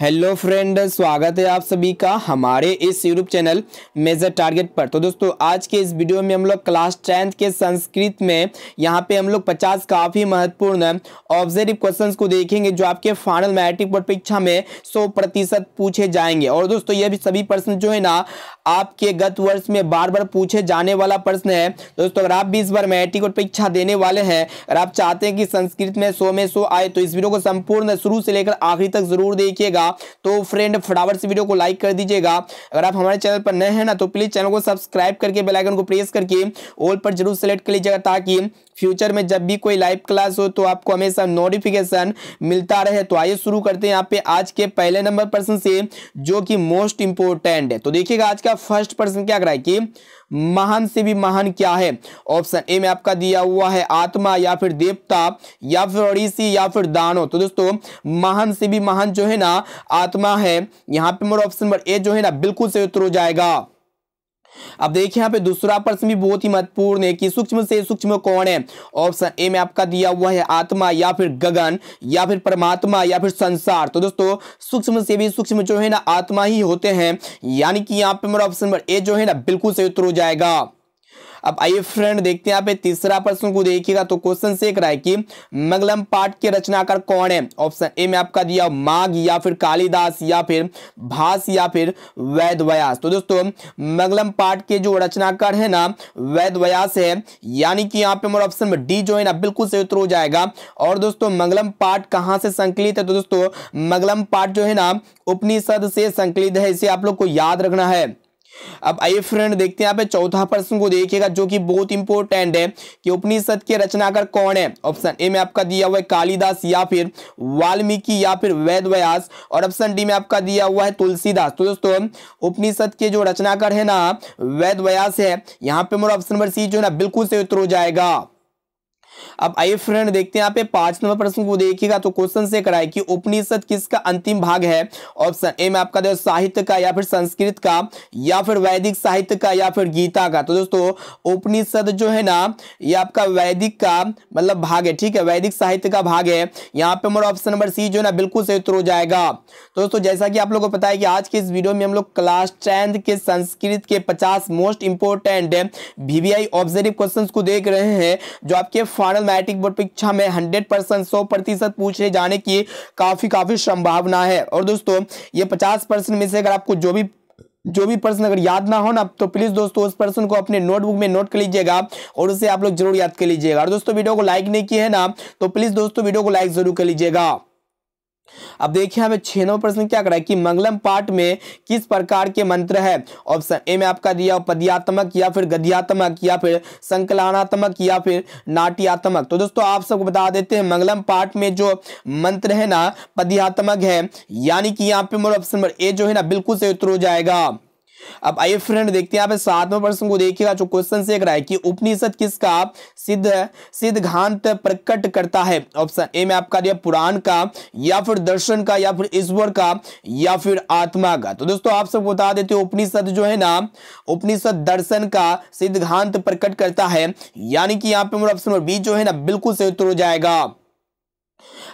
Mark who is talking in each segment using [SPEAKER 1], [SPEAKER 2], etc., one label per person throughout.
[SPEAKER 1] hello friend स्वागत है आप सभी का हमारे इस यूट्यूब चैनल मेजर टारगेट पर तो दोस्तों आज के इस वीडियो में हम लोग क्लास टेंथ के संस्कृत में यहाँ पे हम लोग 50 काफ़ी महत्वपूर्ण ऑब्जेक्टिव क्वेश्चंस को देखेंगे जो आपके फाइनल मैट्रिक बोर्ड परीक्षा में 100 प्रतिशत पूछे जाएंगे और दोस्तों ये भी सभी प्रश्न जो है ना आपके गत वर्ष में बार बार पूछे जाने वाला प्रश्न है दोस्तों अगर आप भी इस बार मैट्रिक बोर्ड परीक्षा देने वाले हैं अगर आप चाहते हैं कि संस्कृत में सो में सो आए तो इस वीडियो को संपूर्ण शुरू से लेकर आखिरी तक जरूर देखिएगा होगा तो फ्रेंड फटाफट से वीडियो को लाइक कर दीजिएगा अगर आप हमारे चैनल पर नए हैं ना तो प्लीज़ चैनल को सब्सक्राइब करके बेलाइकन को प्रेस करके ऑल पर जरूर सेलेक्ट कर लीजिएगा ताकि फ्यूचर में जब भी कोई लाइव क्लास हो तो आपको हमेशा नोटिफिकेशन मिलता रहे तो आइए शुरू करते हैं यहाँ पे आज के पहले नंबर प्रश्न से जो कि मोस्ट इंपोर्टेंट है तो देखिएगा आज का फर्स्ट प्रश्न क्या कराए कि महान से भी महान क्या है ऑप्शन ए में आपका दिया हुआ है आत्मा या फिर देवता या फिर ओडिसी या फिर दानो तो दोस्तों महान से भी महान जो है ना आत्मा है यहाँ पे मोर ऑप्शन नंबर ए जो है ना बिल्कुल से उत्तर हो जाएगा अब देखिए यहाँ पे दूसरा प्रश्न भी बहुत ही महत्वपूर्ण है कि सूक्ष्म से सूक्ष्म कौन है ऑप्शन ए में आपका दिया हुआ है आत्मा या फिर गगन या फिर परमात्मा या फिर संसार तो दोस्तों सूक्ष्म से भी सूक्ष्म जो है ना आत्मा ही होते हैं यानी कि यहाँ पे मेरा ऑप्शन नंबर ए जो है ना बिल्कुल सही उत्तर हो जाएगा अब आइए फ्रेंड देखते हैं पे तीसरा प्रश्न को देखिएगा तो क्वेश्चन से एक रहा है कि मंगलम पाठ के रचनाकार कौन है ऑप्शन ए में आपका दिया माघ या फिर कालिदास या फिर भास या फिर व्यास तो दोस्तों मंगलम पाठ के जो रचनाकार है ना वैद्यव्यास है यानी कि यहाँ पे हमारा ऑप्शन डी जो है ना बिल्कुल सही उत्तर हो जाएगा और दोस्तों मंगलम पाठ कहाँ से संकलित है तो दोस्तों मंगलम पाठ जो है ना उपनिषद से संकलित है इसे आप लोग को याद रखना है अब आइए फ्रेंड देखते हैं यहाँ पे चौथा प्रश्न को देखिएगा जो कि बहुत इंपॉर्टेंट है कि उपनिषद के रचनाकार कौन है ऑप्शन ए में आपका दिया हुआ है कालिदास या फिर वाल्मीकि या फिर वेद व्यास और ऑप्शन डी में आपका दिया हुआ है तुलसीदास तो दोस्तों उपनिषद के जो रचनाकार है ना वेद व्यास है यहाँ पे मेरा ऑप्शन नंबर सी जो है ना बिल्कुल से उत्तर हो जाएगा अब आइए फ्रेंड देखते हैं पे पांच नंबर प्रश्न को देखिएगा तो क्वेश्चन से कराए कि उपनिषद किसका अंतिम भाग है ऑप्शन ए में आपका दोस्तों साहित्य का या फिर संस्कृत का या फिर वैदिक साहित्य का या फिर गीता का तो दोस्तों उपनिषद जो है ना ये आपका वैदिक का मतलब भाग है ठीक है वैदिक साहित्य का भाग है यहाँ पे हमारा ऑप्शन नंबर सी जो है ना बिल्कुल सही उत्तर हो जाएगा तो दोस्तों जैसा कि आप लोगों को पता है कि आज के इस वीडियो में हम लोग क्लास टेंथ के संस्कृत के पचास most important VVI objective question को देख रहे हैं जो आपके फाइनल मैट्रिक बोर्ड परीक्षा में हंड्रेड परसेंट सौ प्रतिशत पूछे जाने की काफ़ी काफ़ी संभावना है और दोस्तों ये पचास परसेंट में से अगर आपको जो भी जो भी प्रश्न अगर याद ना हो ना तो प्लीज़ दोस्तों उस प्रश्न को अपने नोटबुक में नोट कर लीजिएगा और उसे आप लोग जरूर याद कर लीजिएगा और दोस्तों वीडियो को लाइक नहीं किया है ना तो प्लीज़ दोस्तों वीडियो को लाइक जरूर कर लीजिएगा अब देखिए हमें छह नंबर प्रश्न क्या करा है कि मंगलम पाठ में किस प्रकार के मंत्र है ऑप्शन ए में आपका दिया पद्यात्मक या फिर गद्यात्मक या फिर संकलनात्मक या फिर नाट्यात्मक तो दोस्तों आप सबको बता देते हैं मंगलम पाठ में जो मंत्र है ना पद्यात्मक है यानी कि यहाँ पे मोर ऑप्शन नंबर ए जो है ना बिल्कुल से उत्तर हो जाएगा अब आइए फ्रेंड देखते हैं सातवें प्रश्न को देखिएगा जो क्वेश्चन से रहा है कि उपनिषद किसका सिद्ध सिद्धांत प्रकट करता है ऑप्शन ए में आपका दिया पुराण का या फिर दर्शन का या फिर ईश्वर का या फिर आत्मा का तो दोस्तों आप सबको बता देते हो उपनिषद जो है ना उपनिषद दर्शन का सिद्धांत प्रकट करता है यानी कि यहाँ पे ऑप्शन नंबर बी जो है ना बिल्कुल सही उत्तर हो जाएगा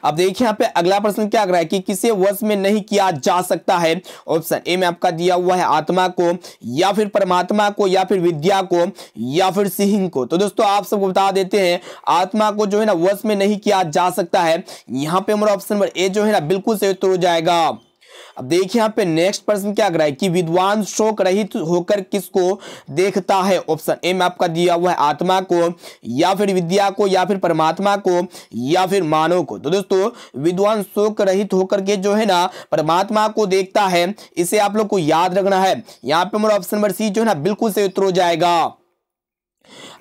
[SPEAKER 1] अब देखिए यहाँ पे अगला प्रश्न क्या कर रहा है कि किसे वश में नहीं किया जा सकता है ऑप्शन ए में आपका दिया हुआ है आत्मा को या फिर परमात्मा को या फिर विद्या को या फिर सिंह को तो दोस्तों आप सबको बता देते हैं आत्मा को जो है ना वश में नहीं किया जा सकता है यहाँ पे हमारा ऑप्शन नंबर ए जो है ना बिल्कुल सही उत्तर हो जाएगा अब देखिए यहाँ पे नेक्स्ट प्रश्न क्या कराए कि विद्वान शोक रहित होकर किसको देखता है ऑप्शन ए में आपका दिया हुआ है आत्मा को या फिर विद्या को या फिर परमात्मा को या फिर मानव को तो दोस्तों विद्वान शोक रहित होकर के जो है ना परमात्मा को देखता है इसे आप लोग को याद रखना है यहाँ पे हमारा ऑप्शन नंबर सी जो है ना बिल्कुल से उतर जाएगा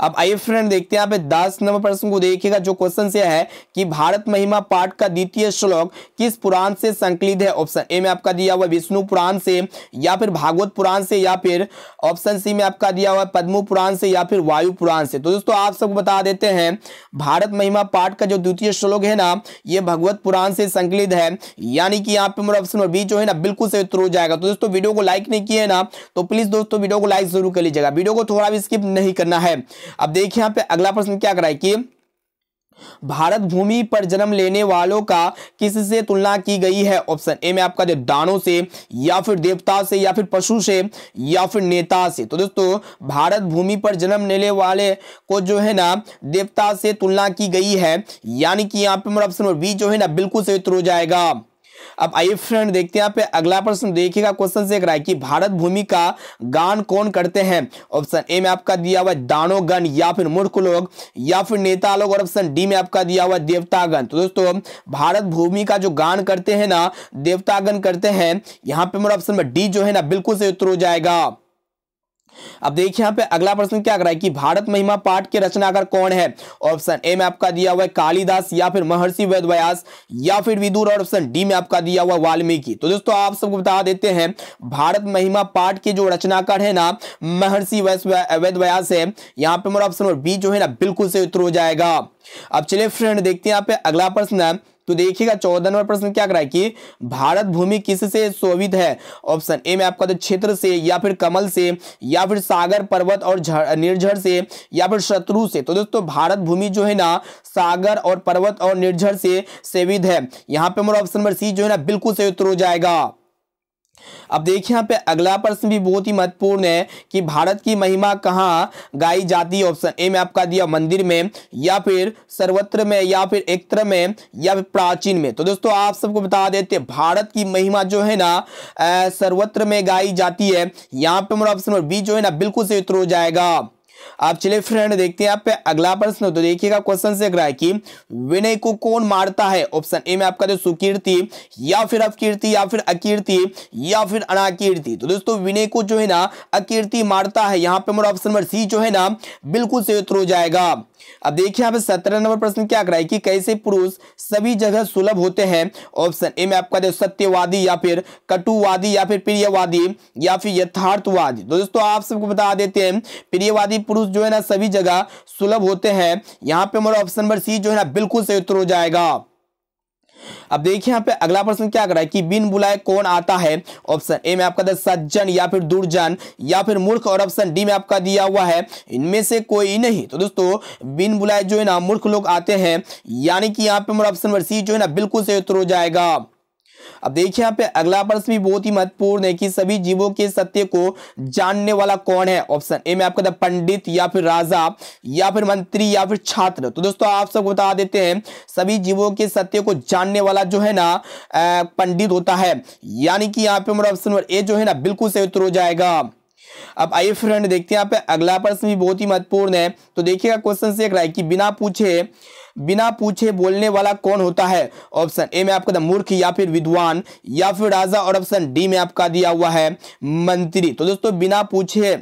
[SPEAKER 1] अब आइए फ्रेंड देखते हैं पे दस नंबर प्रश्न को देखिएगा जो क्वेश्चन से है कि भारत महिमा पाठ का द्वितीय श्लोक किस पुराण से संकलित है ऑप्शन ए में आपका दिया हुआ विष्णु पुराण से या फिर भागवत पुराण से या फिर ऑप्शन सी में आपका दिया हुआ पद्म पुराण से या फिर वायु पुराण से तो दोस्तों आप सबको बता देते हैं भारत महिमा पाठ का जो द्वितीय श्लोक है ना ये भगवत पुराण से संकलित है यानी कि यहाँ पे मेरा ऑप्शन बी जो है ना बिल्कुल से उत्तर हो जाएगा तो दोस्तों वीडियो को लाइक नहीं किया है ना तो प्लीज दोस्तों वीडियो को लाइक जरूर कर लीजिएगा वीडियो को थोड़ा भी स्किप नहीं करना है अब देखिए यहां पे अगला प्रश्न क्या कराए कि भारत भूमि पर जन्म लेने वालों का किससे तुलना की गई है ऑप्शन ए में आपका दानों से या फिर देवता से या फिर पशु से या फिर नेता से तो दोस्तों भारत भूमि पर जन्म लेने वाले को जो है ना देवता से तुलना की गई है यानी कि यहां पे मेरा ऑप्शन बी जो है ना बिल्कुल सही उत्तर हो जाएगा अब आइए फ्रेंड देखते हैं यहाँ पे अगला प्रश्न देखिएगा क्वेश्चन देख रहा है कि भारत भूमि का गान कौन करते हैं ऑप्शन ए में आपका दिया हुआ दानोगण या फिर मूर्ख लोग या फिर नेता लोग और ऑप्शन डी में आपका दिया हुआ देवतागण तो दोस्तों भारत भूमि का जो गान करते हैं ना देवतागण करते हैं यहाँ पे मेरा ऑप्शन में डी जो है ना बिल्कुल से उत्तर हो जाएगा अब देखिए यहां पे अगला प्रश्न क्या कर रहा है कि भारत महिमा पाठ के रचनाकार कौन है ऑप्शन ए में आपका दिया हुआ है कालिदास या फिर महर्षि वेद या फिर विदुर और ऑप्शन डी में आपका दिया हुआ वाल्मीकि तो दोस्तों आप सबको बता देते हैं भारत महिमा पाठ के जो रचनाकार है ना महर्षि वेदव्यास है यहाँ पे मेरा ऑप्शन और बी जो है ना बिल्कुल से उत्तर हो जाएगा अब चलिए फ्रेंड देखते हैं यहाँ पे अगला प्रश्न है तो देखिएगा चौदह नंबर प्रश्न क्या कराए कि भारत भूमि किससे शोभित है ऑप्शन ए में आपका तो क्षेत्र से या फिर कमल से या फिर सागर पर्वत और निर्झर से या फिर शत्रु से तो दोस्तों भारत भूमि जो है ना सागर और पर्वत और निर्झर से सेवित है यहाँ पे हमारा ऑप्शन नंबर सी जो है ना बिल्कुल सही उत्तर हो जाएगा अब देखिए यहाँ पे अगला प्रश्न भी बहुत ही महत्वपूर्ण है कि भारत की महिमा कहाँ गाई जाती है ऑप्शन ए में आपका दिया मंदिर में या फिर सर्वत्र में या फिर एकत्र में या फिर प्राचीन में तो दोस्तों आप सबको बता देते हैं भारत की महिमा जो है ना सर्वत्र में गाई जाती है यहाँ पे हमारा ऑप्शन बी जो है ना बिल्कुल से उत्तर हो जाएगा आप चलिए फ्रेंड देखते हैं आप पे अगला प्रश्न तो देखिएगा क्वेश्चन से ग्रह की विनय को कौन मारता है ऑप्शन ए में आपका जो सुकीर्ति या फिर अपकीर्ति या फिर अकीर्ति या फिर अनाकीर्ति तो दोस्तों विनय को जो है ना अकीर्ति मारता है यहाँ पे मेरा ऑप्शन नंबर सी जो है ना बिल्कुल से उत्तर हो जाएगा अब देखिए यहाँ पे सत्रह नंबर प्रश्न क्या कराए कि कैसे पुरुष सभी जगह सुलभ होते हैं ऑप्शन ए में आपका दे सत्यवादी या फिर कटुवादी या फिर प्रियवादी या फिर यथार्थवादी तो दोस्तों आप सबको बता देते हैं प्रियवादी पुरुष जो है ना सभी जगह सुलभ होते हैं यहाँ पे हमारा ऑप्शन नंबर सी जो है ना बिल्कुल सही उत्तर हो जाएगा अब देखिए यहाँ पे अगला प्रश्न क्या कर रहा है कि बिन बुलाए कौन आता है ऑप्शन ए में आपका सज्जन या फिर दुर्जन या फिर मूर्ख और ऑप्शन डी में आपका दिया हुआ है इनमें से कोई नहीं तो दोस्तों बिन बुलाए जो है ना मूर्ख लोग आते हैं यानी कि यहाँ पे ऑप्शन नंबर सी जो है ना बिल्कुल से उत्तर हो जाएगा अब देखिए यहाँ पे अगला प्रश्न भी बहुत ही महत्वपूर्ण है कि सभी जीवों के सत्य को जानने वाला कौन है ऑप्शन ए में आपका था पंडित या फिर राजा या फिर मंत्री या फिर छात्र तो दोस्तों आप सबको बता देते हैं सभी जीवों के सत्य को जानने वाला जो है ना पंडित होता है यानी कि यहाँ पे हमारा ऑप्शन नंबर ए जो है ना बिल्कुल सही उत्तर हो जाएगा अब आइए फ्रेंड देखते हैं यहाँ पे अगला प्रश्न भी बहुत ही महत्वपूर्ण है तो देखिएगा क्वेश्चन से एक रहा है कि बिना पूछे बिना पूछे बोलने वाला कौन होता है ऑप्शन ए में आपका था मूर्ख या फिर विद्वान या फिर राजा और ऑप्शन डी में आपका दिया हुआ है मंत्री तो दोस्तों बिना पूछे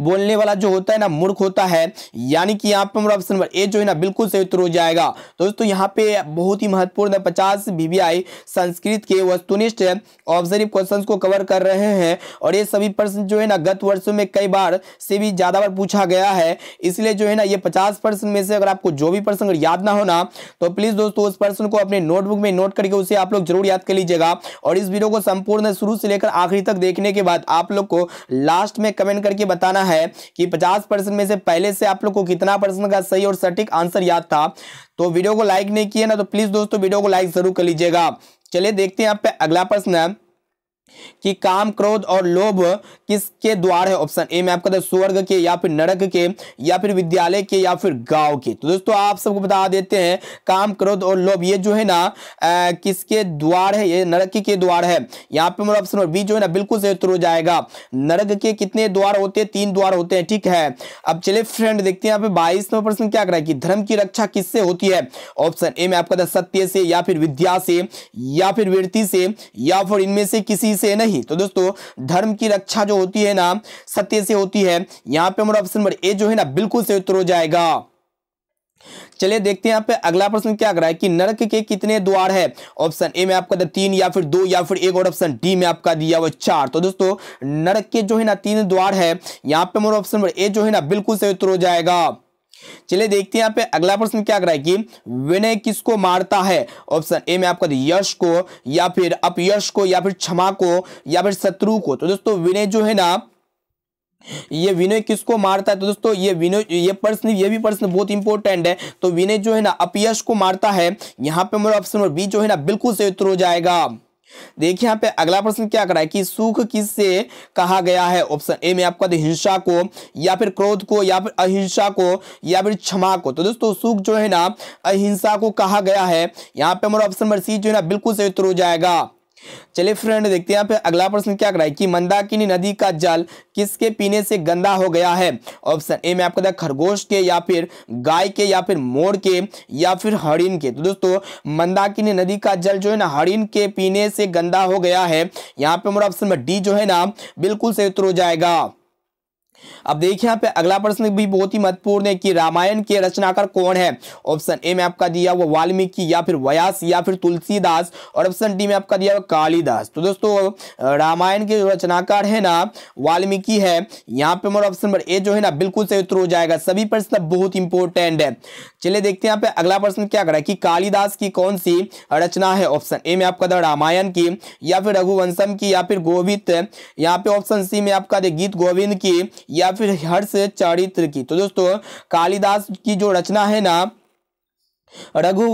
[SPEAKER 1] बोलने वाला जो होता है ना मूर्ख होता है यानी कि यहाँ पर हमारा ऑप्शन नंबर ए जो है ना बिल्कुल सही उत्तर हो जाएगा तो दोस्तों यहाँ पे बहुत ही महत्वपूर्ण है पचास बीबीआई संस्कृत के वस्तुनिष्ठ ऑब्जर्व क्वेश्चंस को कवर कर रहे हैं और ये सभी प्रश्न जो है ना गत वर्षों में कई बार से भी ज़्यादा बार पूछा गया है इसलिए जो है ना ये पचास में से अगर आपको जो भी प्रश्न याद ना होना तो प्लीज़ दोस्तों उस प्रश्न को अपने नोटबुक में नोट करके उसे आप लोग जरूर याद कर लीजिएगा और इस वीडियो को संपूर्ण शुरू से लेकर आखिरी तक देखने के बाद आप लोग को लास्ट में कमेंट करके बताना है कि 50 परसेंट में से पहले से आप लोग को कितना परसेंट का सही और सटीक आंसर याद था तो वीडियो को लाइक नहीं किया ना तो प्लीज़ दोस्तों वीडियो को लाइक ज़रूर कर लीजिएगा चलिए देखते हैं आप पे अगला प्रश्न है कि काम क्रोध और लोभ किसके द्वार है ऑप्शन ए में आपका स्वर्ग के या फिर नरक के या फिर विद्यालय के या फिर गांव के तो दोस्तों आप सबको बता देते हैं काम क्रोध और लोभ ये जो है ना आ, किसके द्वार है ये नरक के द्वार है यहाँ पे मेरा ऑप्शन बी जो है ना बिल्कुल सही उत्तर हो जाएगा नरक के कितने द्वार होते हैं तीन द्वार होते हैं ठीक है अब चले फ्रेंड देखते हैं यहाँ पे बाईस नंबर प्रश्न क्या कराए कि धर्म की रक्षा किससे होती है ऑप्शन ए में आपका सत्य से या फिर विद्या से या फिर वृत्ति से या फिर इनमें से किसी से नहीं तो दोस्तों धर्म की रक्षा जो होती है ना सत्य से होती है यहाँ पे हमारा ऑप्शन नंबर ए जो है ना बिल्कुल से उत्तर हो जाएगा चलिए देखते हैं यहाँ पे अगला प्रश्न क्या कर रहा है कि नरक के कितने द्वार है ऑप्शन ए में आपका तीन या फिर दो या फिर एक और ऑप्शन डी में आपका दिया हुआ चार तो दोस्तों नरक के जो है ना तीन द्वार है यहाँ पे हमारा ऑप्शन नंबर ए जो है ना बिल्कुल सही उत्तर हो जाएगा चलिए देखते हैं यहाँ पे अगला प्रश्न क्या कराए कि विनय किसको मारता है ऑप्शन ए में आपका यश को या फिर अपयश को या फिर क्षमा को या फिर शत्रु को तो दोस्तों विनय जो है ना ये विनय किसको मारता है तो दोस्तों ये विनय ये प्रश्न ये भी प्रश्न बहुत इंपॉर्टेंट है तो विनय जो है ना अपयश को मारता है यहाँ पे मेरा ऑप्शन नंबर बी जो है ना बिल्कुल सही उत्तर हो जाएगा देखिए यहाँ पे अगला प्रश्न क्या करा है कि सुख किससे कहा गया है ऑप्शन ए में आपका हिंसा को या फिर क्रोध को या फिर अहिंसा को या फिर क्षमा को तो दोस्तों सुख जो है ना अहिंसा को कहा गया है यहाँ पे हमारा ऑप्शन नंबर सी जो है ना बिल्कुल सही उत्तर हो जाएगा चलिए फ्रेंड देखते हैं अगला प्रश्न क्या कराए कि मंदाकिनी नदी का जल किसके पीने से गंदा हो गया है ऑप्शन ए में आपको बताया खरगोश के या फिर गाय के या फिर मोर के या फिर हरिन के तो दोस्तों मंदाकिनी नदी का जल जो है ना हरिन के पीने से गंदा हो गया है यहाँ पे हमारा ऑप्शन नंबर डी जो है ना बिल्कुल से उत्तर हो जाएगा अब देखिए यहाँ पे अगला प्रश्न भी बहुत ही महत्वपूर्ण है कि रामायण के रचनाकार कौन है ऑप्शन ए में आपका दिया हुआ वाल्मीकि या फिर व्यास या फिर तुलसीदास और ऑप्शन डी में आपका दिया हुआ कालिदास तो दोस्तों रामायण के रचनाकार है ना वाल्मीकि है यहाँ पे हमारा ऑप्शन नंबर ए जो है ना बिल्कुल सही उत्तर हो जाएगा सभी प्रश्न बहुत इंपॉर्टेंट है चलिए देखते हैं यहाँ पे अगला प्रश्न क्या करा कि कालिदास की कौन सी रचना है ऑप्शन ए में आपका था रामायण की या फिर रघुवंशम की या फिर गोविंद यहाँ पे ऑप्शन सी में आपका गीत गोविंद की या फिर हर्ष चरित्र की तो दोस्तों कालिदास की जो रचना है ना रघु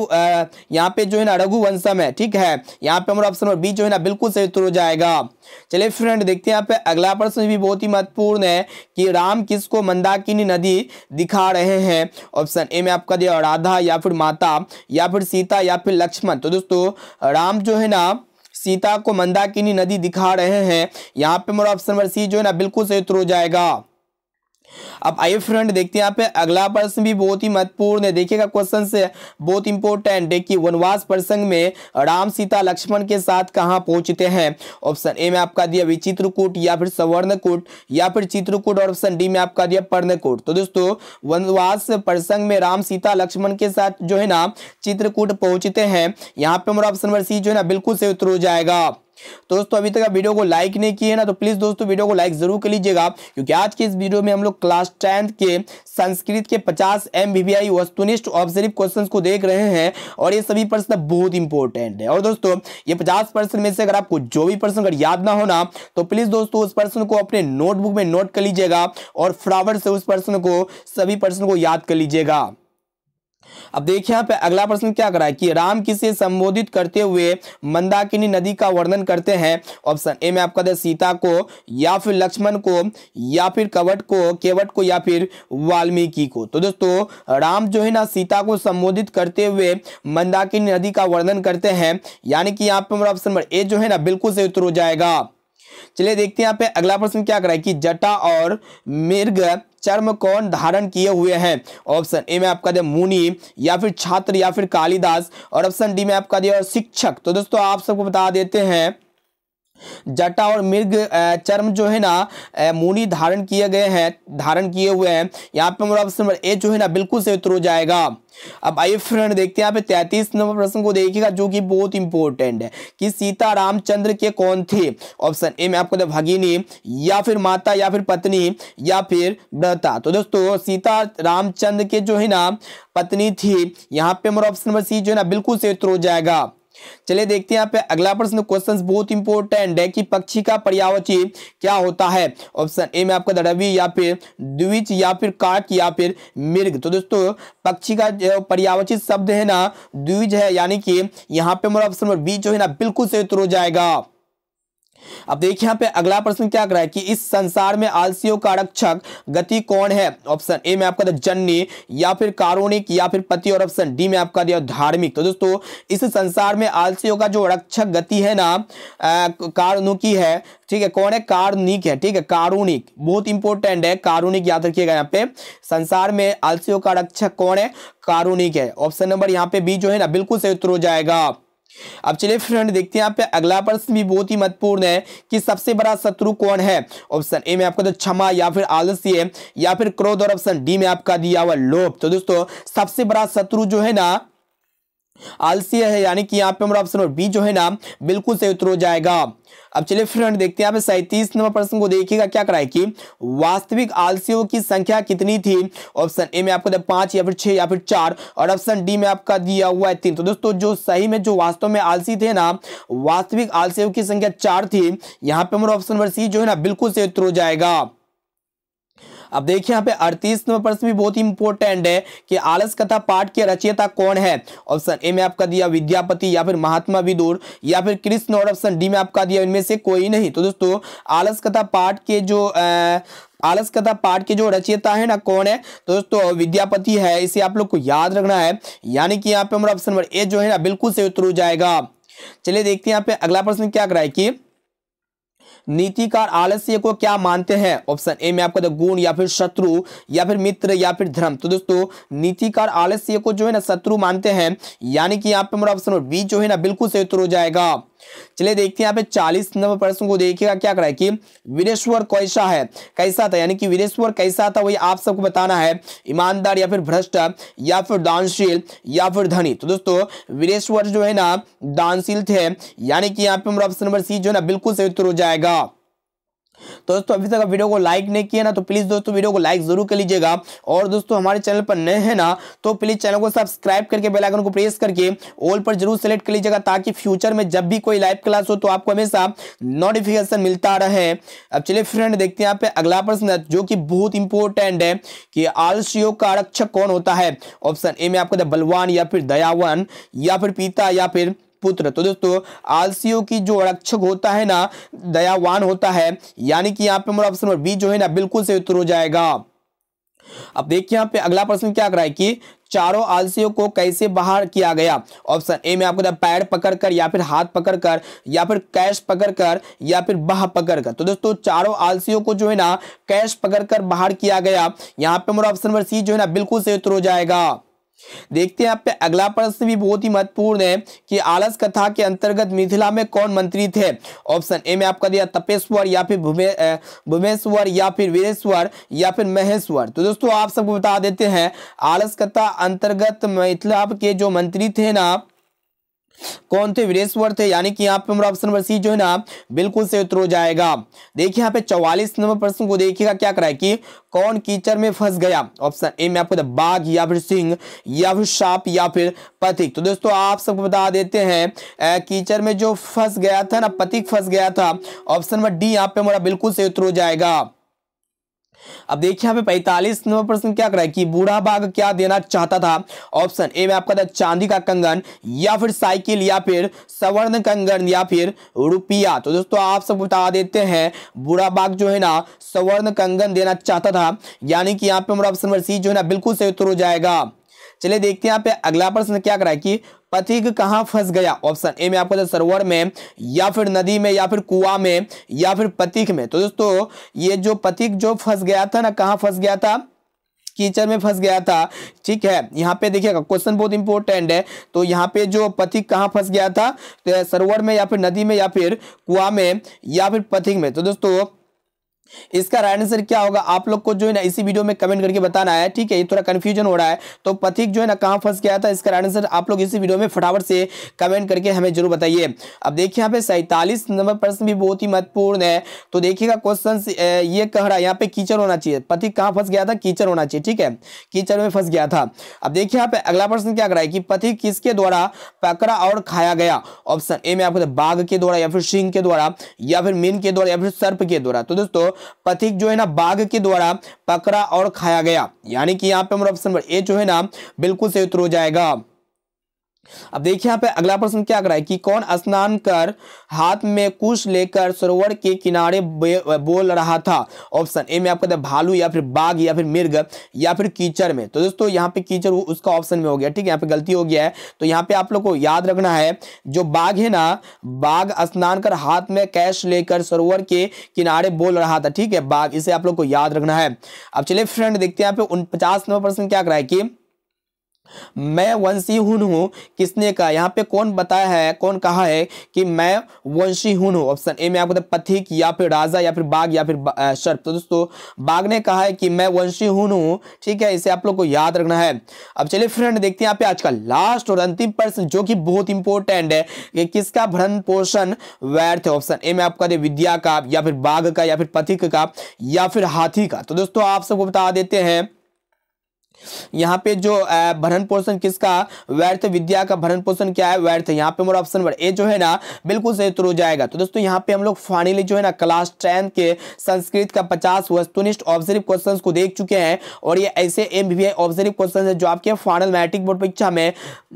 [SPEAKER 1] यहाँ पे जो है ना रघुवंशम है ठीक है यहाँ पे हमारा ऑप्शन बी जो है ना बिल्कुल सही उत्तर हो जाएगा चलिए फ्रेंड देखते हैं यहाँ पे अगला प्रश्न भी बहुत ही महत्वपूर्ण है कि राम किसको मंदाकिनी नदी दिखा रहे हैं ऑप्शन ए में आपका दिया राधा या फिर माता या फिर सीता या फिर लक्ष्मण तो दोस्तों राम जो है ना सीता को मंदाकिनी नदी दिखा रहे हैं यहाँ पे मेरा ऑप्शन नंबर सी जो है ना बिल्कुल सही उत्तर हो जाएगा अब आइए फ्रेंड देखते हैं यहाँ पे अगला प्रश्न भी बहुत ही महत्वपूर्ण है देखिएगा क्वेश्चन से बहुत इंपॉर्टेंट है कि वनवास प्रसंग में राम सीता लक्ष्मण के साथ कहाँ पहुंचते हैं ऑप्शन ए में आपका दिया विचित्रकूट या फिर सवर्णकूट या फिर चित्रकूट और ऑप्शन डी में आपका दिया पर्णकूट तो दोस्तों वनवास प्रसंग में राम सीता लक्ष्मण के साथ जो है ना चित्रकूट पहुंचते हैं यहाँ पे हमारा ऑप्शन नंबर सी जो है ना बिल्कुल से उत्तर हो जाएगा तो दोस्तों अभी तक आप वीडियो को लाइक नहीं किए ना तो प्लीज़ दोस्तों वीडियो को लाइक जरूर कर लीजिएगा क्योंकि आज के इस वीडियो में हम लोग क्लास टेंथ के संस्कृत के 50 एम बीबीआई वस्तुनिष्ठ ऑब्जर्व क्वेश्चन को देख रहे हैं और ये सभी प्रश्न बहुत इंपॉर्टेंट है और दोस्तों ये 50 प्रश्न में से अगर आपको जो भी प्रश्न अगर याद ना होना तो प्लीज़ दोस्तों उस प्रश्न को अपने नोटबुक में नोट कर लीजिएगा और फ्लावर से उस प्रश्न को सभी प्रश्न को याद कर लीजिएगा अब देखिए यहाँ पे अगला प्रश्न क्या करा है कि राम किसे संबोधित करते हुए मंदाकिनी नदी का वर्णन करते हैं ऑप्शन ए में आपका सीता को या फिर लक्ष्मण को या फिर कवट को केवट को या फिर वाल्मीकि को तो दोस्तों राम जो है ना सीता को संबोधित करते हुए मंदाकिनी नदी का वर्णन करते हैं यानी कि यहाँ पे ऑप्शन नंबर ए जो है ना बिल्कुल से उत्तर हो जाएगा चलिए देखते हैं यहाँ पे अगला प्रश्न क्या कर रहा है कि जटा और मृग चर्म कौन धारण किए हुए हैं ऑप्शन ए में आपका दिया मुनि या फिर छात्र या फिर कालिदास और ऑप्शन डी में आपका दिया शिक्षक तो दोस्तों आप सबको बता देते हैं जटा और मृग चर्म जो है ना मुनि धारण किए गए हैं धारण किए हुए हैं यहाँ पे हमारा ऑप्शन नंबर ए जो है ना बिल्कुल से उत्तर हो जाएगा अब आइए फ्रेंड देखते हैं यहाँ पे तैतीस नंबर प्रश्न को देखिएगा जो कि बहुत इंपॉर्टेंट है कि सीता रामचंद्र के कौन थे ऑप्शन ए में आपको भगिनी या फिर माता या फिर पत्नी या फिर ब्रता तो दोस्तों सीता रामचंद्र के जो है ना पत्नी थी यहाँ पे हमारा ऑप्शन नंबर सी जो है ना बिल्कुल से उत्तर हो जाएगा चलिए देखते हैं यहाँ पे अगला प्रश्न क्वेश्चन बहुत इंपॉर्टेंट है कि पक्षी का पर्यावची क्या होता है ऑप्शन ए में आपका दड़वी या फिर द्विज या फिर काक या फिर मृग तो दोस्तों पक्षी का जो पर्यावचित शब्द है ना द्विज है यानी कि यहाँ पे ऑप्शन नंबर बी जो है ना बिल्कुल सही उत्तर हो जाएगा अब देखिए यहां पे अगला प्रश्न क्या कर रहा है कि इस संसार में आलसियों का रक्षक गति कौन है ऑप्शन ए में आपका था जन्नी या फिर कारुणिक या फिर पति और ऑप्शन डी में आपका दिया धार्मिक तो दोस्तों इस संसार में आलसियों का जो रक्षक गति है ना कारुणिकी है ठीक है कौन है कारुणिक है ठीक है कारुणिक बहुत इंपॉर्टेंट है कारुणिक याद रखिएगा यहाँ पे संसार में आलसियों का रक्षक कौन है कारुणिक है ऑप्शन नंबर यहाँ पे बी जो है ना बिल्कुल सही उत्तर हो जाएगा अब चलिए फ्रेंड देखते हैं यहाँ पे अगला प्रश्न भी बहुत ही महत्वपूर्ण है कि सबसे बड़ा शत्रु कौन है ऑप्शन ए में आपका तो क्षमा या फिर आलस्य या फिर क्रोध और ऑप्शन डी में आपका दिया हुआ लोभ तो दोस्तों सबसे बड़ा शत्रु जो है ना आलसी है यानी कि यहाँ पे हमारा ऑप्शन नंबर बी जो है ना बिल्कुल सही उत्तर हो जाएगा अब चलिए फ्रेंड देखते हैं यहाँ पे सैंतीस नंबर प्रश्न को देखिएगा क्या कराए कि वास्तविक आलसियों की संख्या कितनी थी ऑप्शन ए में आपको दिया पांच या फिर छह या फिर चार और ऑप्शन डी में आपका दिया हुआ है तीन तो दोस्तों जो सही में जो वास्तव में आलसी थे ना वास्तविक आलसियों की संख्या चार थी यहाँ पे हमारा ऑप्शन नंबर सी जो है ना बिल्कुल सही उत्तर हो जाएगा अब देखिए यहाँ पे अड़तीस नंबर प्रश्न भी बहुत इंपॉर्टेंट है कि आलस कथा पाठ के रचयिता कौन है ऑप्शन ए में आपका दिया विद्यापति या फिर महात्मा विदुर या फिर कृष्ण और ऑप्शन डी में आपका दिया इनमें से कोई नहीं तो दोस्तों आलस कथा पाठ के जो आ, आलस कथा पाठ के जो रचयिता है ना कौन है तो दोस्तों विद्यापति है इसे आप लोग को याद रखना है यानी कि यहाँ पे हमारा ऑप्शन नंबर ए जो है ना बिल्कुल से उत्तर हो जाएगा चलिए देखते हैं यहाँ पे अगला प्रश्न क्या कराए कि नीतिकार आलस्य को क्या मानते हैं ऑप्शन ए में आपका तो गुण या फिर शत्रु या फिर मित्र या फिर धर्म तो दोस्तों नीतिकार आलस्य को जो है ना शत्रु मानते हैं यानी कि यहाँ पे मेरा ऑप्शन बी जो है ना बिल्कुल सही उत्तर हो जाएगा चलिए देखते हैं यहाँ पे चालीस नंबर प्रश्न को देखिएगा क्या करा है कि वीरेश्वर कैसा है कैसा था यानी कि वीरेश्वर कैसा था वही आप सबको बताना है ईमानदार या फिर भ्रष्ट या फिर दानशील या फिर धनी तो दोस्तों वीरेश्वर जो है ना दानशील थे यानी कि यहाँ पे हमारा ऑप्शन नंबर सी जो है ना बिल्कुल सही उत्तर हो जाएगा तो दोस्तों अभी तक वीडियो को लाइक नहीं किया ना तो प्लीज़ दोस्तों वीडियो को लाइक जरूर कर लीजिएगा और दोस्तों हमारे चैनल पर नए हैं ना तो प्लीज़ चैनल को सब्सक्राइब करके बेल आइकन को प्रेस करके ऑल पर जरूर सेलेक्ट कर लीजिएगा ताकि फ्यूचर में जब भी कोई लाइव क्लास हो तो आपको हमेशा नोटिफिकेशन मिलता रहे अब चलिए फ्रेंड देखते हैं यहाँ पे अगला प्रश्न जो की बहुत इंपॉर्टेंट है कि आलसियों का आरक्षक कौन होता है ऑप्शन ए में आपको बलवान या फिर दयावन या फिर पिता या फिर पुत्र तो दोस्तों आलसियों की जो रक्षक होता है ना दयावान होता है यानी कि यहाँ पे मेरा ऑप्शन नंबर बी जो है ना बिल्कुल से उत्तर हो जाएगा अब देखिए यहाँ पे अगला प्रश्न क्या कर रहा है कि चारों आलसियों को कैसे बाहर किया गया ऑप्शन ए में आपको पैर पकड़कर या फिर हाथ पकड़कर या फिर कैश पकड़कर या फिर बाह पकड़कर तो दोस्तों चारों आलसियों को जो है ना कैश पकड़कर बाहर किया गया यहाँ पे मेरा ऑप्शन नंबर सी जो है ना बिल्कुल से उत्तर हो जाएगा देखते हैं यहाँ पे अगला प्रश्न भी बहुत ही महत्वपूर्ण है कि आलस कथा के अंतर्गत मिथिला में कौन मंत्री थे ऑप्शन ए में आपका दिया तपेश्वर या फिर भूमेश्वर या फिर वीरेश्वर या फिर महेश्वर तो दोस्तों आप सबको बता देते हैं आलस कथा अंतर्गत मिथिला के जो मंत्री थे ना कौन थे वीरेश्वर थे यानी कि यहाँ पे हमारा ऑप्शन नंबर सी जो है ना बिल्कुल से उतर जाएगा देखिए यहाँ पे चौवालीस नंबर प्रश्न को देखिएगा क्या कराए कि कौन कीचड़ में फंस गया ऑप्शन ए में आपको बाघ या फिर सिंह या फिर साप या फिर पथिक तो दोस्तों आप सबको बता देते हैं कीचड़ में जो फंस गया था ना पथिक फंस गया था ऑप्शन नंबर डी यहाँ पे हमारा बिल्कुल से उतर जाएगा अब देखिए यहाँ पे पैंतालीस नंबर प्रश्न क्या रहा है कि बूढ़ा बाघ क्या देना चाहता था ऑप्शन ए में आपका था चांदी का कंगन या फिर साइकिल या फिर सवर्ण कंगन या फिर रुपया तो दोस्तों आप सब बता देते हैं बूढ़ा बाघ जो है ना सवर्ण कंगन देना चाहता था यानी कि यहाँ पे हमारा ऑप्शन नंबर सी जो है ना बिल्कुल सही उत्तर हो जाएगा चलिए देखते हैं यहाँ पे अगला प्रश्न क्या रहा है कि पथिक कहाँ फंस गया ऑप्शन ए में आपको तो सरोवर में या फिर नदी में या फिर कुआ में या फिर पथिक में तो दोस्तों ये जो पथिक जो फंस गया था ना कहा फंस गया था कीचड़ में फंस गया था ठीक है यहाँ पे देखिएगा क्वेश्चन बहुत इंपॉर्टेंट है तो यहाँ पे जो पथिक कहाँ फंस गया था तो सरोवर में या फिर नदी में या फिर कुआ में या फिर पथिक में तो दोस्तों इसका राइट आंसर क्या होगा आप लोग को जो है ना इसी वीडियो में कमेंट करके बताना है ठीक है ये थोड़ा कंफ्यूजन हो रहा है तो पथिक जो है ना कहाँ फंस गया था इसका राइट आंसर आप लोग इसी वीडियो में फटाफट से कमेंट करके हमें जरूर बताइए अब देखिए यहाँ पे सैतालीस नंबर प्रश्न भी बहुत ही महत्वपूर्ण है तो देखिएगा क्वेश्चन ये कह रहा है यहाँ पे कीचड़ होना चाहिए पथिक कहाँ फंस गया था कीचड़ होना चाहिए ठीक है कीचड़ में फंस गया था अब देखिए यहाँ पे अगला प्रश्न क्या कर रहा है कि पथिक किसके द्वारा पकड़ा और खाया गया ऑप्शन ए में आपको तो बाघ के द्वारा या फिर सिंह के द्वारा या फिर मीन के द्वारा या फिर सर्प के द्वारा तो दोस्तों पथिक जो है ना बाघ के द्वारा पकड़ा और खाया गया यानी कि यहाँ पे हमारा ऑप्शन नंबर ए जो है ना बिल्कुल सही उत्तर हो जाएगा अब देखिए यहाँ पे अगला प्रश्न क्या कर रहा है कि कौन स्नान कर हाथ में कुश लेकर सरोवर के किनारे बोल रहा था ऑप्शन ए में आपको था भालू या फिर बाघ या फिर मिर्ग या फिर कीचड़ में तो दोस्तों यहाँ पे कीचड़ उसका ऑप्शन में हो गया ठीक है यहाँ पे गलती हो गया है तो यहाँ पे आप लोग को याद रखना है जो बाघ है ना बाघ स्नान कर हाथ में कैश लेकर सरोवर के किनारे बोल रहा था ठीक है बाघ इसे आप लोग को याद रखना है अब चलिए फ्रेंड देखते हैं यहाँ पे पचास नंबर प्रश्न क्या कर रहा है कि मैं वंशी हूं किसने कहा यहाँ पे कौन बताया है कौन कहा है कि मैं वंशी हून ऑप्शन ए में आपको पथिक या फिर राजा या फिर बाघ या फिर सर्प तो दोस्तों बाघ ने कहा है कि मैं वंशी हूं ठीक है इसे आप लोग को याद रखना है अब चलिए फ्रेंड देखते हैं यहाँ पे आज का लास्ट और अंतिम प्रश्न जो कि बहुत इंपॉर्टेंट है कि किसका भरण पोषण व्यर्थ ऑप्शन ए में आपका विद्या का या फिर बाघ का या फिर पथिक का या फिर हाथी का तो दोस्तों आप सबको बता देते हैं यहाँ पे जो भरण पोषण किसका व्यर्थ विद्या का भरण पोषण क्या है व्यर्थ यहाँ पे मेरा ऑप्शन नंबर ए जो है ना बिल्कुल सही उत्तर हो जाएगा तो दोस्तों यहाँ पे हम लोग फाइनली जो है ना क्लास टेंथ के संस्कृत का पचास वस्तुनिष्ठ ऑब्जर्व क्वेश्चन को देख चुके हैं और ये ऐसे एम बी ऑब्जर्व क्वेश्चन है जो आपके फाइनल मैट्रिक बोर्ड परीक्षा में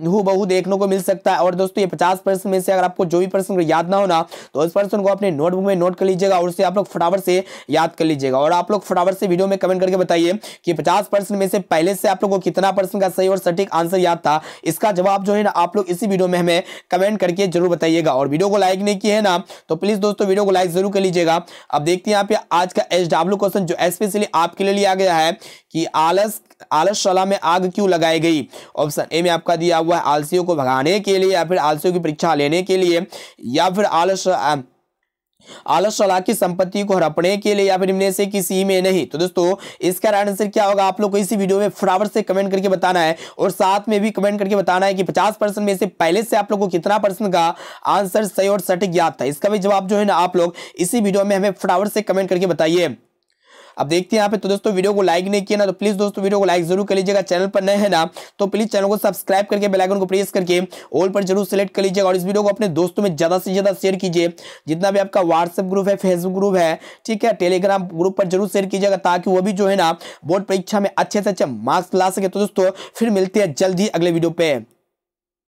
[SPEAKER 1] हु देखने को मिल सकता है और दोस्तों ये पचास परसेंट में से अगर आपको जो भी पर्सन याद ना होना तो उस पर्सन को अपने नोटबुक में नोट कर लीजिएगा और उसे आप लोग फटाफट से याद कर लीजिएगा और आप लोग फटाफट से वीडियो में कमेंट करके बताइए कि पचास में से पहले पहले से आप लोगों को कितना परसेंट का सही और सटीक आंसर याद था इसका जवाब जो है ना आप लोग इसी वीडियो में हमें कमेंट करके जरूर बताइएगा और वीडियो को लाइक नहीं किया है ना तो प्लीज दोस्तों वीडियो को लाइक जरूर कर लीजिएगा अब देखते हैं यहाँ पे आज का एच क्वेश्चन जो स्पेशली आपके लिए लिया गया है कि आलस आलसशाला में आग क्यों लगाई गई ऑप्शन ए में आपका दिया हुआ है आलसियों को भगाने के लिए या फिर आलसियों की परीक्षा लेने के लिए या फिर आलस आलस शला की संपत्ति को हड़पने के लिए या फिर इनमें से किसी में नहीं तो दोस्तों इसका राइट आंसर क्या होगा आप लोग को इसी वीडियो में फटाफट से कमेंट करके बताना है और साथ में भी कमेंट करके बताना है कि पचास परसेंट में से पहले से आप लोग को कितना परसेंट का आंसर सही और सटीक याद था इसका भी जवाब जो है ना आप लोग इसी वीडियो में हमें फटाफट से कमेंट करके बताइए अब देखते हैं यहाँ पे तो दोस्तों वीडियो को लाइक नहीं किया ना तो प्लीज दोस्तों वीडियो को लाइक जरूर कर लीजिएगा चैनल पर नए हैं ना तो प्लीज चैनल को सब्सक्राइब करके बेलाइकन को प्रेस करके ऑल पर जरूर सेलेक्ट कर लीजिएगा और इस वीडियो को अपने दोस्तों में ज्यादा से ज्यादा शेयर कीजिए जितना भी आपका व्हाट्सएप ग्रुप है फेसबुक ग्रुप है ठीक है टेलीग्राम ग्रुप पर जरूर शेयर कीजिएगा ताकि वो भी जो है ना बोर्ड परीक्षा में अच्छे से अच्छे मार्क्स ला सके तो दोस्तों फिर मिलते हैं जल्द ही अगले वीडियो पे